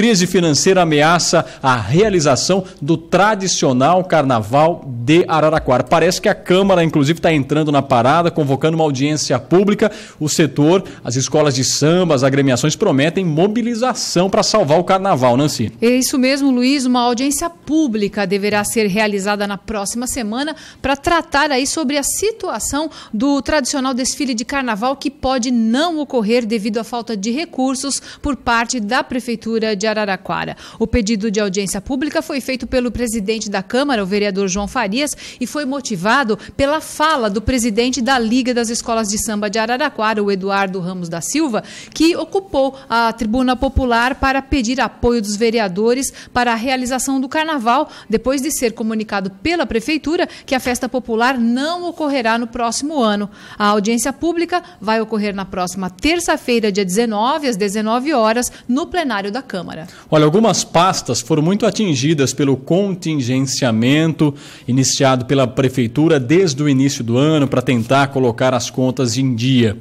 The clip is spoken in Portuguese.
crise financeira ameaça a realização do tradicional Carnaval de Araraquara. Parece que a Câmara, inclusive, está entrando na parada, convocando uma audiência pública. O setor, as escolas de samba, as agremiações prometem mobilização para salvar o Carnaval, Nancy. É isso mesmo, Luiz. Uma audiência pública deverá ser realizada na próxima semana para tratar aí sobre a situação do tradicional desfile de Carnaval que pode não ocorrer devido à falta de recursos por parte da Prefeitura de Araraquara. O pedido de audiência pública foi feito pelo presidente da Câmara, o vereador João Farias, e foi motivado pela fala do presidente da Liga das Escolas de Samba de Araraquara, o Eduardo Ramos da Silva, que ocupou a tribuna popular para pedir apoio dos vereadores para a realização do carnaval, depois de ser comunicado pela prefeitura que a festa popular não ocorrerá no próximo ano. A audiência pública vai ocorrer na próxima terça-feira, dia 19, às 19 horas, no plenário da Câmara. Olha, algumas pastas foram muito atingidas pelo contingenciamento iniciado pela prefeitura desde o início do ano para tentar colocar as contas em dia.